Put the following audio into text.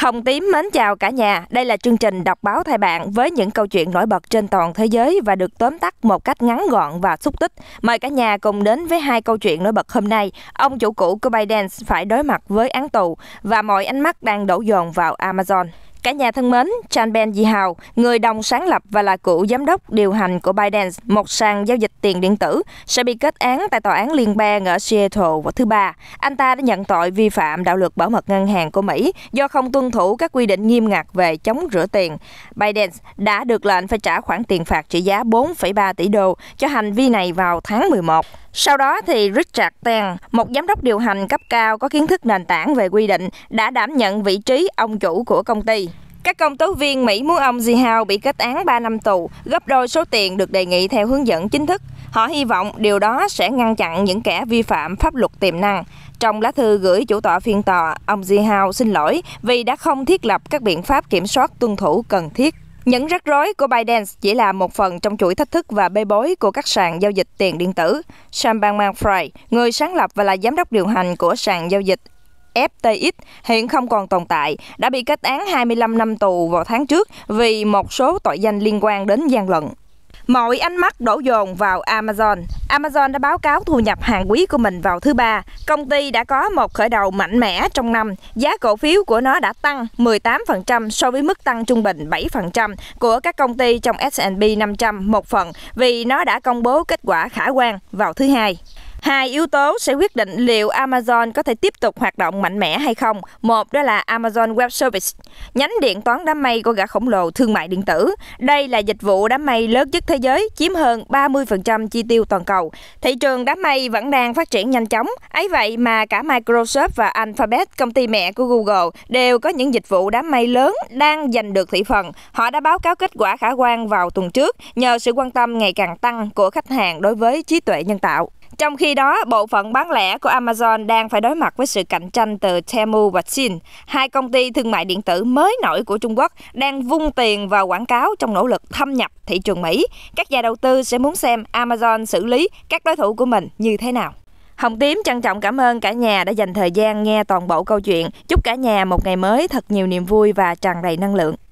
Hồng Tím mến chào cả nhà. Đây là chương trình đọc báo thay bạn với những câu chuyện nổi bật trên toàn thế giới và được tóm tắt một cách ngắn gọn và xúc tích. Mời cả nhà cùng đến với hai câu chuyện nổi bật hôm nay. Ông chủ cũ của Biden phải đối mặt với án tù và mọi ánh mắt đang đổ dồn vào Amazon. Cả nhà thân mến, Chan Ben Di Hào, người đồng sáng lập và là cựu giám đốc điều hành của Binance, một sàn giao dịch tiền điện tử, sẽ bị kết án tại tòa án liên bang ở Seattle vào thứ Ba. Anh ta đã nhận tội vi phạm đạo luật bảo mật ngân hàng của Mỹ do không tuân thủ các quy định nghiêm ngặt về chống rửa tiền. Binance đã được lệnh phải trả khoản tiền phạt trị giá 4,3 tỷ đô cho hành vi này vào tháng 11. Sau đó thì Richard Ten, một giám đốc điều hành cấp cao có kiến thức nền tảng về quy định, đã đảm nhận vị trí ông chủ của công ty. Các công tố viên Mỹ muốn ông Zihao bị kết án 3 năm tù, gấp đôi số tiền được đề nghị theo hướng dẫn chính thức. Họ hy vọng điều đó sẽ ngăn chặn những kẻ vi phạm pháp luật tiềm năng. Trong lá thư gửi chủ tọa phiên tòa, ông Zihao xin lỗi vì đã không thiết lập các biện pháp kiểm soát tuân thủ cần thiết những rắc rối của Binance chỉ là một phần trong chuỗi thách thức và bê bối của các sàn giao dịch tiền điện tử. Sam Bankman-Fried, người sáng lập và là giám đốc điều hành của sàn giao dịch FTX hiện không còn tồn tại, đã bị kết án 25 năm tù vào tháng trước vì một số tội danh liên quan đến gian lận. Mọi ánh mắt đổ dồn vào Amazon. Amazon đã báo cáo thu nhập hàng quý của mình vào thứ ba. Công ty đã có một khởi đầu mạnh mẽ trong năm. Giá cổ phiếu của nó đã tăng 18% so với mức tăng trung bình 7% của các công ty trong S&P 500 một phần vì nó đã công bố kết quả khả quan vào thứ hai. Hai yếu tố sẽ quyết định liệu Amazon có thể tiếp tục hoạt động mạnh mẽ hay không. Một đó là Amazon Web Service, nhánh điện toán đám mây của gã khổng lồ thương mại điện tử. Đây là dịch vụ đám mây lớn nhất thế giới, chiếm hơn 30% chi tiêu toàn cầu. Thị trường đám mây vẫn đang phát triển nhanh chóng. Ấy vậy mà cả Microsoft và Alphabet, công ty mẹ của Google, đều có những dịch vụ đám mây lớn đang giành được thị phần. Họ đã báo cáo kết quả khả quan vào tuần trước nhờ sự quan tâm ngày càng tăng của khách hàng đối với trí tuệ nhân tạo. Trong khi đó, bộ phận bán lẻ của Amazon đang phải đối mặt với sự cạnh tranh từ Temu và Shein, hai công ty thương mại điện tử mới nổi của Trung Quốc đang vung tiền vào quảng cáo trong nỗ lực thâm nhập thị trường Mỹ. Các nhà đầu tư sẽ muốn xem Amazon xử lý các đối thủ của mình như thế nào. Hồng Tím trân trọng cảm ơn cả nhà đã dành thời gian nghe toàn bộ câu chuyện. Chúc cả nhà một ngày mới thật nhiều niềm vui và tràn đầy năng lượng.